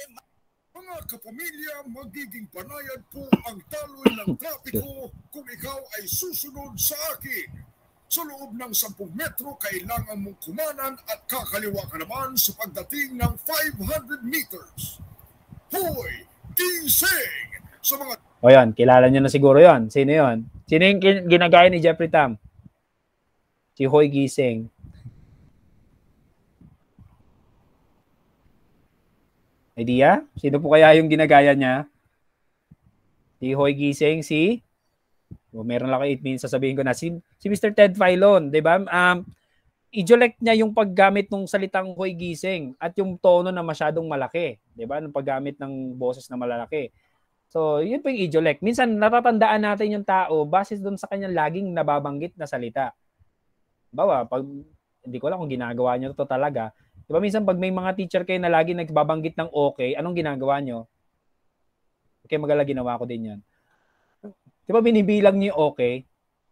mga kapamilya, magiging banayad po ang taloy ng [LAUGHS] trapiko kung ikaw ay susunod sa akin. Sa loob ng 10 metro, kailangan mong kumanan at kakaliwa ka naman sa pagdating ng 500 meters. Hoy! Gising! Sa mga... O yan, kilala niyo na siguro yon. Sino yon? Sino yung ginagaya ni Jeffrey Tam? Si Hoy Gising. Idea? Sino po kaya yung ginagaya niya? Si Hoy Gising, si... O, oh, meron lang ako 8 minutes, sasabihin ko na. Si, si Mr. Ted Filon, di ba? Um, ejolect niya yung paggamit ng salitang Hoy Gising at yung tono na masyadong malaki. Di ba? Ng paggamit ng boses na malalaki. So, yun po yung ejolect. Minsan, natatandaan natin yung tao base doon sa kanyang laging nababanggit na salita. Bawa, pag hindi ko alam kung ginagawa niya to talaga, Di ba minsan pag may mga teacher kayo na lagi nagbabanggit ng okay, anong ginagawa nyo? Okay, magala ginawa ko din yan. Di ba binibilang nyo okay?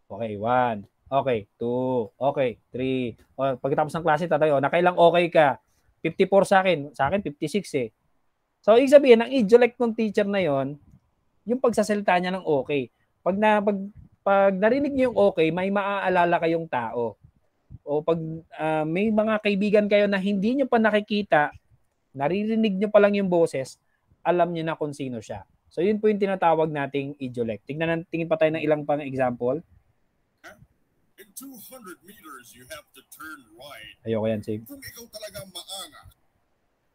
Okay, one. Okay, two. Okay, three. O, pagkatapos ng klase, tatayo, nakailang okay ka? 54 sa akin. Sa akin, 56 eh. So, ibig sabihin, ang ejolect ng teacher na yon, yung pagsasalita niya ng okay. Pag, na, pag, pag narinig niyo yung okay, may maaalala kayong tao o pag uh, may mga kaibigan kayo na hindi nyo pa nakikita, naririnig nyo pa lang yung boses, alam nyo na kung sino siya. So yun po yung tinatawag nating idiolect. Tingnan natin, tingin pa tayo ng ilang pang example. In 200 meters, you have to turn right. Ayoko yan, Save. Kung ikaw talaga maangas.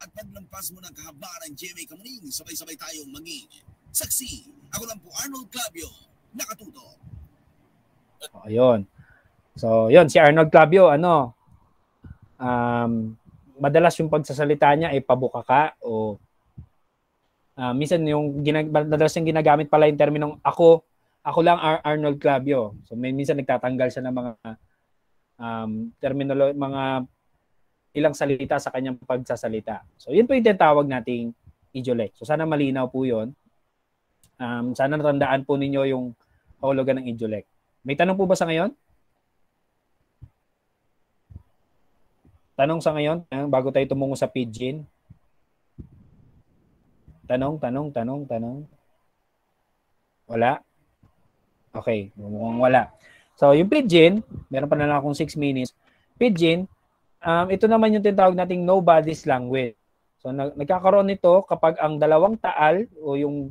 At paglampas mo ng kahabaran, ng Kamuning, sabay-sabay tayong maging saksi. Ako lang po, Arnold Clavio, nakatuto. Oh, ayun. So, yon si Arnold Clavio, ano, um, madalas yung pagsasalita niya ay pabukaka o uh, minsan yung ginag- madalas yung ginagamit pala yung terminong ako, ako lang Ar- Arnold Clavio. So, may, minsan nagtatanggal siya ng mga um, terminolo, mga ilang salita sa kanyang pagsasalita. So, yun po yung tinatawag nating idiolect. So, sana malinaw po yun. Um, sana natandaan po ninyo yung kahulugan ng idiolect. May tanong po ba sa ngayon? Tanong sa ngayon, bago tayo tumungo sa pidgin. Tanong, tanong, tanong, tanong. Wala? Okay, mukhang wala. So, yung pidgin, meron pa na lang akong 6 minutes. Pidgin, um, ito naman yung tinatawag nating nobody's language. So, nag- nagkakaroon nito kapag ang dalawang taal o yung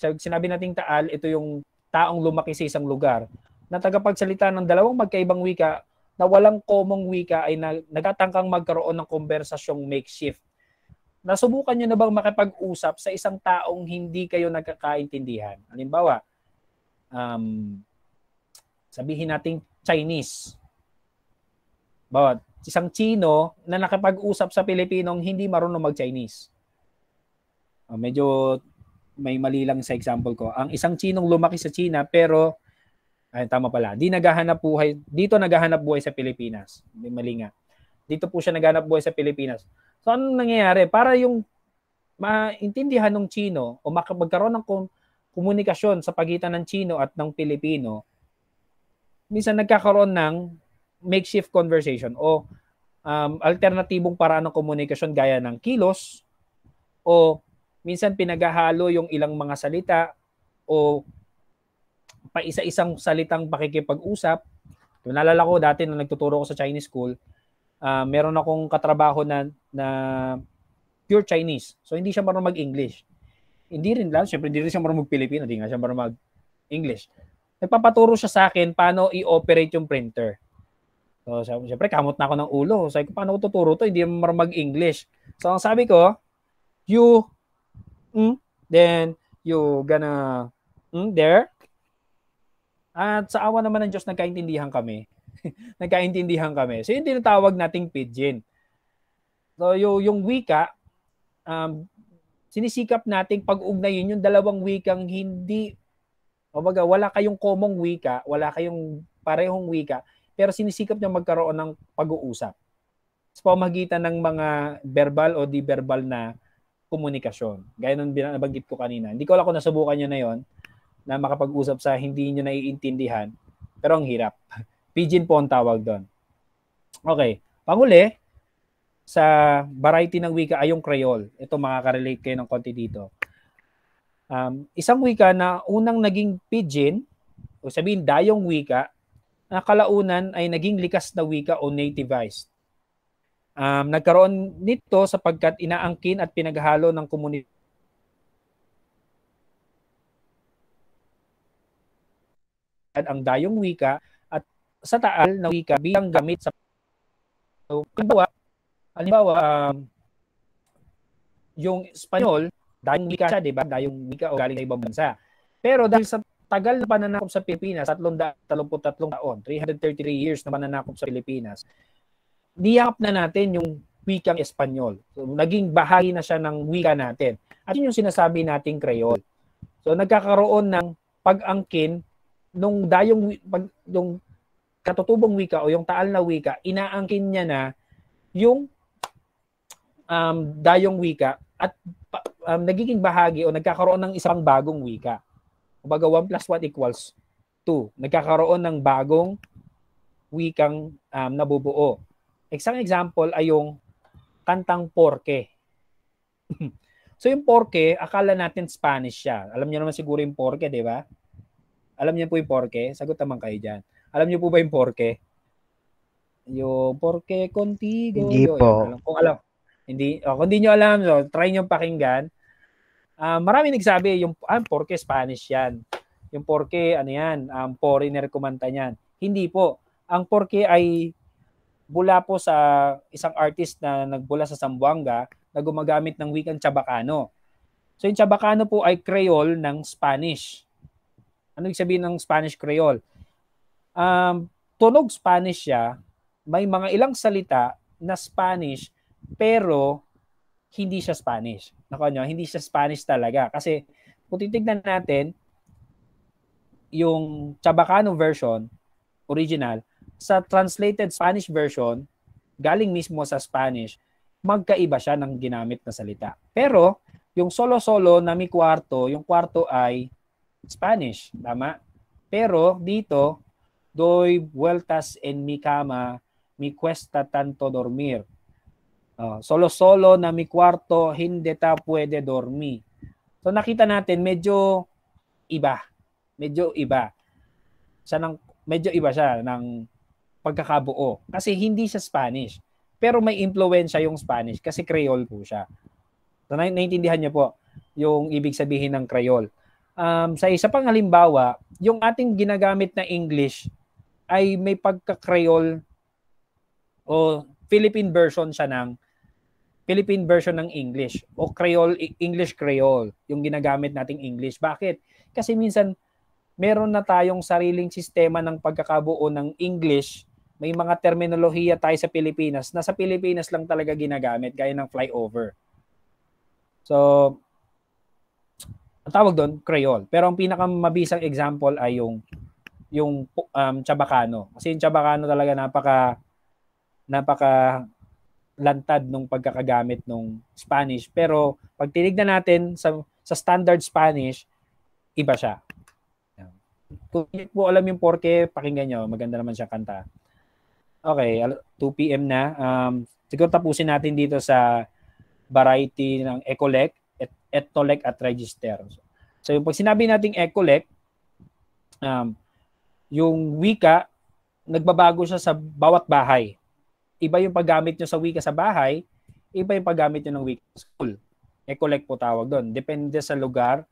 sinabi nating taal, ito yung taong lumaki sa isang lugar na tagapagsalita ng dalawang magkaibang wika na walang common wika ay nagatangkang magkaroon ng konversasyong makeshift. Nasubukan nyo na bang makipag-usap sa isang taong hindi kayo nagkakaintindihan? Halimbawa, um, sabihin nating Chinese. Bawat isang Chino na nakipag usap sa Pilipinong hindi marunong mag-Chinese. Ah, medyo may mali lang sa example ko. Ang isang Chinong lumaki sa China pero ay, tama pala. Di naghahanap buhay, dito naghahanap buhay sa Pilipinas. May mali nga. Dito po siya naghahanap buhay sa Pilipinas. So anong nangyayari? Para yung maintindihan ng Chino o magkaroon ng kom- komunikasyon sa pagitan ng Chino at ng Pilipino, minsan nagkakaroon ng makeshift conversation o um, alternatibong paraan ng komunikasyon gaya ng kilos o minsan pinagahalo yung ilang mga salita o pa isa-isang salitang pakikipag-usap. Nalala ko dati nung nagtuturo ko sa Chinese school, uh, meron akong katrabaho na, na pure Chinese. So hindi siya marunong mag-English. Hindi rin lang, syempre hindi rin siya marunong mag-Pilipino, hindi nga siya marunong mag-English. Nagpapaturo siya sa akin paano i-operate yung printer. So syempre kamot na ako ng ulo. Sabi ko, paano ko tuturo to? Hindi marunong mag-English. So ang sabi ko, you, mm, then you gonna, mm, there, at sa awa naman ng Diyos, nagkaintindihan kami. [LAUGHS] nagkaintindihan kami. So yung tinatawag nating pidgin. So yung, yung wika, um, sinisikap nating pag-ugnayin yung dalawang wikang hindi, o wala kayong common wika, wala kayong parehong wika, pero sinisikap niya magkaroon ng pag-uusap sa pamagitan ng mga verbal o di-verbal na komunikasyon. Gaya ng binabanggit ko kanina. Hindi ko alam kung nasubukan niyo na yon na makapag-usap sa hindi nyo naiintindihan, pero ang hirap. [LAUGHS] Pigeon po ang tawag doon. Okay. Panguli, sa variety ng wika ay yung Creole. Ito makaka-relate kayo ng konti dito. Um, isang wika na unang naging pidgin, o sabihin dayong wika, na kalaunan ay naging likas na wika o nativized. Um, nagkaroon nito sapagkat inaangkin at pinaghalo ng komunidad at ang dayong wika at sa taal na wika bilang gamit sa so, halimbawa, halimbawa um, yung Espanyol, dayong wika siya, di ba? Dayong wika o galing sa ibang bansa. Pero dahil sa tagal na pananakop sa Pilipinas, 333 taon, 333 years na pananakop sa Pilipinas, niyakap na natin yung wikang Espanyol. So, naging bahagi na siya ng wika natin. At yun yung sinasabi nating Creole. So nagkakaroon ng pag-angkin nung dayong pag, yung katutubong wika o yung taal na wika, inaangkin niya na yung um, dayong wika at um, nagiging bahagi o nagkakaroon ng isang bagong wika. Kumbaga 1 plus 1 equals 2. Nagkakaroon ng bagong wikang um, nabubuo. Isang example ay yung kantang porke. [LAUGHS] so yung porke, akala natin Spanish siya. Alam niyo naman siguro yung porke, di ba? Alam niyo po yung porke? Sagot naman kayo dyan. Alam niyo po ba yung porke? Yung porke contigo. Hindi po. Yun, kung alam, hindi, oh, kung hindi nyo alam, so, try nyo pakinggan. Uh, marami nagsabi, yung ah, porke Spanish yan. Yung porke, ano yan, um, foreigner kumanta yan. Hindi po. Ang porke ay bula po sa isang artist na nagbula sa Sambuanga na gumagamit ng wikang Chabacano. So yung Chabacano po ay Creole ng Spanish. Ano yung sabihin ng Spanish Creole? Um, tunog Spanish siya, may mga ilang salita na Spanish pero hindi siya Spanish. Nako ano, nyo, hindi siya Spanish talaga. Kasi kung titignan natin, yung Chabacano version, original, sa translated Spanish version, galing mismo sa Spanish, magkaiba siya ng ginamit na salita. Pero, yung solo-solo na mi kwarto, yung kwarto ay Spanish, tama? Pero dito, doy vueltas en mi cama, mi cuesta tanto dormir. Uh, ah, Solo-solo na mi kwarto, hindi ta pwede dormir. So nakita natin, medyo iba. Medyo iba. Siya ng, medyo iba siya ng pagkakabuo. Kasi hindi siya Spanish. Pero may impluensya yung Spanish kasi Creole po siya. So, naiintindihan niyo po yung ibig sabihin ng Creole um, sa isa pang halimbawa, yung ating ginagamit na English ay may pagka-Creole o Philippine version siya ng Philippine version ng English o Creole English Creole yung ginagamit nating English. Bakit? Kasi minsan meron na tayong sariling sistema ng pagkakabuo ng English. May mga terminolohiya tayo sa Pilipinas na sa Pilipinas lang talaga ginagamit gaya ng flyover. So, ang tawag doon, Creole. Pero ang pinakamabisang example ay yung yung um, Chabacano. Kasi yung Chabacano talaga napaka napaka lantad nung pagkakagamit nung Spanish. Pero pag tinignan natin sa, sa standard Spanish, iba siya. Kung hindi po alam yung porke, pakinggan nyo. Maganda naman siya kanta. Okay, 2 p.m. na. Um, siguro tapusin natin dito sa variety ng Ecolect at collect at register. So yung pag sinabi nating e-collect, um, yung wika, nagbabago siya sa bawat bahay. Iba yung paggamit nyo sa wika sa bahay, iba yung paggamit nyo ng wika sa school. E-collect po tawag doon. Depende sa lugar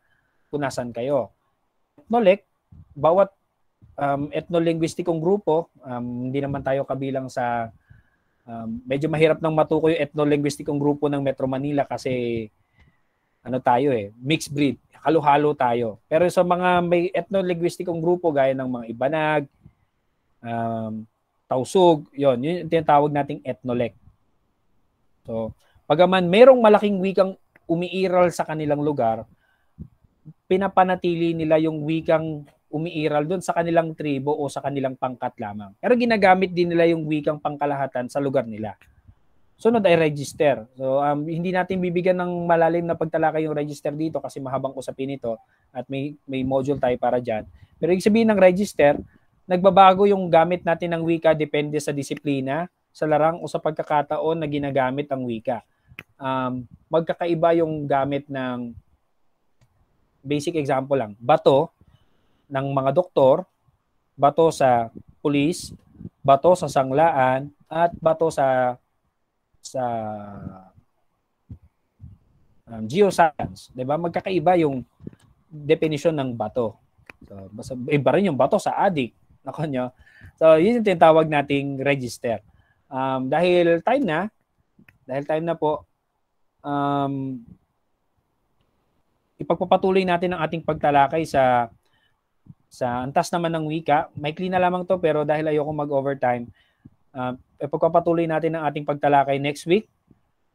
kung nasan kayo. Ethnolect, bawat um, ethnolinguistikong grupo, um, hindi naman tayo kabilang sa um, medyo mahirap nang matukoy yung ethnolinguistikong grupo ng Metro Manila kasi ano tayo eh, mixed breed, halo-halo tayo. Pero sa mga may ethno-linguistikong grupo gaya ng mga Ibanag, um, Tausug, yon yun yung tinatawag nating ethnolect. So, pagaman merong malaking wikang umiiral sa kanilang lugar, pinapanatili nila yung wikang umiiral doon sa kanilang tribo o sa kanilang pangkat lamang. Pero ginagamit din nila yung wikang pangkalahatan sa lugar nila. Sunod ay register. So um, hindi natin bibigyan ng malalim na pagtalakay yung register dito kasi mahabang usapin ito at may may module tayo para diyan. Pero ibig sabihin ng register, nagbabago yung gamit natin ng wika depende sa disiplina, sa larang o sa pagkakataon na ginagamit ang wika. Um, magkakaiba yung gamit ng basic example lang, bato ng mga doktor, bato sa pulis, bato sa sanglaan, at bato sa sa um, geoscience, 'di ba? Magkakaiba yung definition ng bato. So, basta iba rin yung bato sa adik. Nako nyo. So, yun yung tinatawag nating register. Um, dahil time na, dahil time na po, um, ipagpapatuloy natin ang ating pagtalakay sa sa antas naman ng wika. Maikli na lamang to pero dahil ayoko mag-overtime, Uh, pagpapatuloy natin ang ating pagtalakay next week.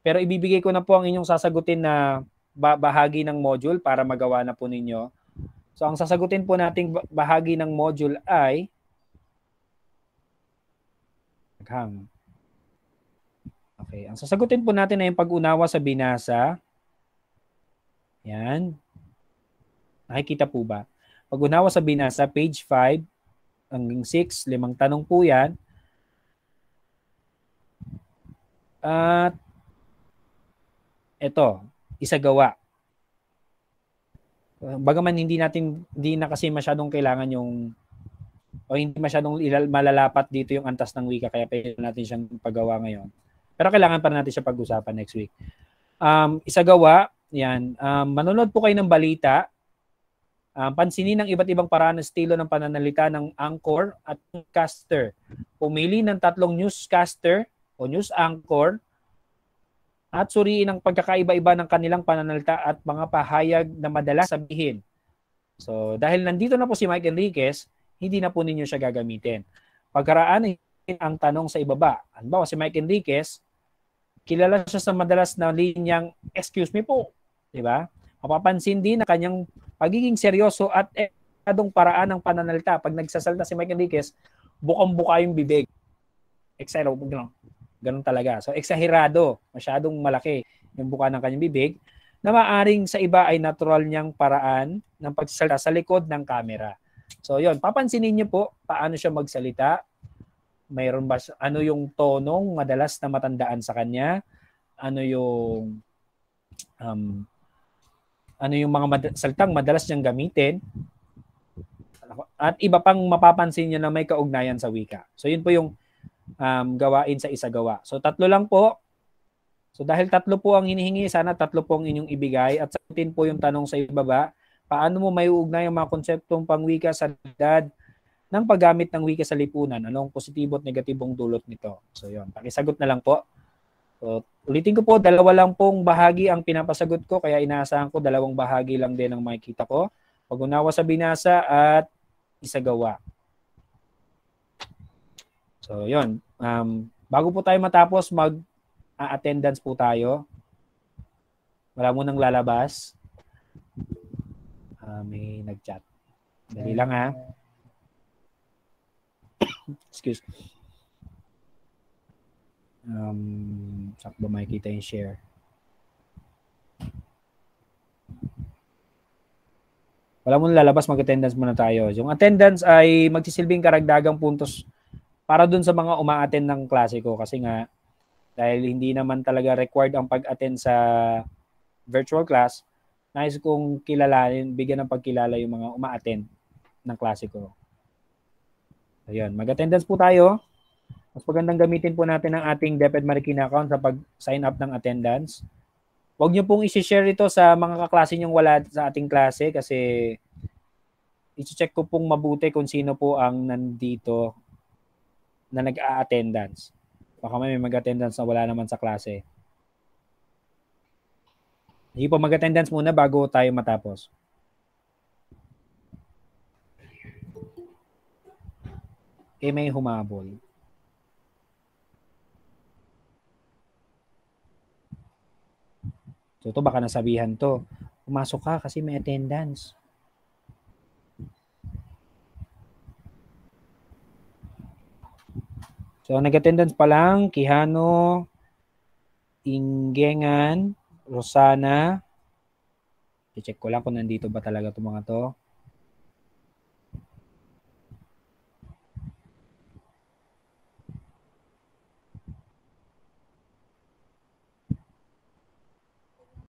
Pero ibibigay ko na po ang inyong sasagutin na bahagi ng module para magawa na po ninyo. So ang sasagutin po nating bahagi ng module ay Naghang. Okay, ang sasagutin po natin ay yung pag-unawa sa binasa. Yan. Nakikita po ba? Pag-unawa sa binasa, page 5 hanggang 6, limang tanong po yan. At ito, isa gawa. Bagaman hindi natin hindi na kasi masyadong kailangan yung o hindi masyadong ilal, malalapat dito yung antas ng wika kaya pwede natin siyang paggawa ngayon. Pero kailangan pa natin siya pag-usapan next week. Um, isa gawa, yan. Um, manonood po kayo ng balita. Um, pansinin ang iba't ibang paraan ng estilo ng pananalita ng anchor at newscaster. Pumili ng tatlong newscaster o news anchor at suriin ang pagkakaiba-iba ng kanilang pananalita at mga pahayag na madalas sabihin. So, dahil nandito na po si Mike Enriquez, hindi na po ninyo siya gagamitin. Pagkaraan eh, ang tanong sa ibaba. Halimbawa si Mike Enriquez, kilala siya sa madalas na linyang excuse me po, 'di ba? Mapapansin din na kanyang pagiging seryoso at ekadong paraan ng pananalita. Pag nagsasalita si Mike Enriquez, bukang-buka yung bibig. Excited, ganun. Ganun talaga. So, eksahirado, masyadong malaki yung buka ng kanyang bibig na maaring sa iba ay natural niyang paraan ng pagsalita sa likod ng camera. So, yon Papansinin niyo po paano siya magsalita. Mayroon ba, ano yung tonong madalas na matandaan sa kanya? Ano yung um, ano yung mga mad- salitang madalas niyang gamitin? At iba pang mapapansin niyo na may kaugnayan sa wika. So, yun po yung um, gawain sa isa gawa. So tatlo lang po. So dahil tatlo po ang hinihingi, sana tatlo po ang inyong ibigay. At sagutin po yung tanong sa ibaba, paano mo may uugnay ang mga konseptong pangwika sa dad ng paggamit ng wika sa lipunan? Anong positibo at negatibong dulot nito? So yun, pakisagot na lang po. So, ulitin ko po, dalawa lang pong bahagi ang pinapasagot ko, kaya inaasahan ko dalawang bahagi lang din ang makikita ko. Pag-unawa sa binasa at isagawa. So, yon Um, bago po tayo matapos, mag-attendance po tayo. Wala munang lalabas. Uh, may nag-chat. Dali lang ha. [COUGHS] Excuse. Um, sak ba makikita yung share? Wala munang lalabas, mag-attendance muna tayo. Yung attendance ay magsisilbing karagdagang puntos para dun sa mga umaattend ng klase ko kasi nga dahil hindi naman talaga required ang pag-attend sa virtual class, nais kong kilalanin, bigyan ng pagkilala yung mga umaattend ng klase ko. Ayun, mag-attendance po tayo. Mas magandang gamitin po natin ang ating DepEd Marikina account sa pag-sign up ng attendance. Huwag niyo pong i-share ito sa mga kaklase niyong wala sa ating klase kasi i-check ko pong mabuti kung sino po ang nandito na nag-a-attendance. Baka may mag-attendance na wala naman sa klase. Hindi po, mag-attendance muna bago tayo matapos. Eh, may humabol. So, to baka nasabihan to, pumasok ka kasi may attendance. So, nag-attendance pa lang, Kihano, Ingengan, Rosana. I-check ko lang kung nandito ba talaga itong mga to.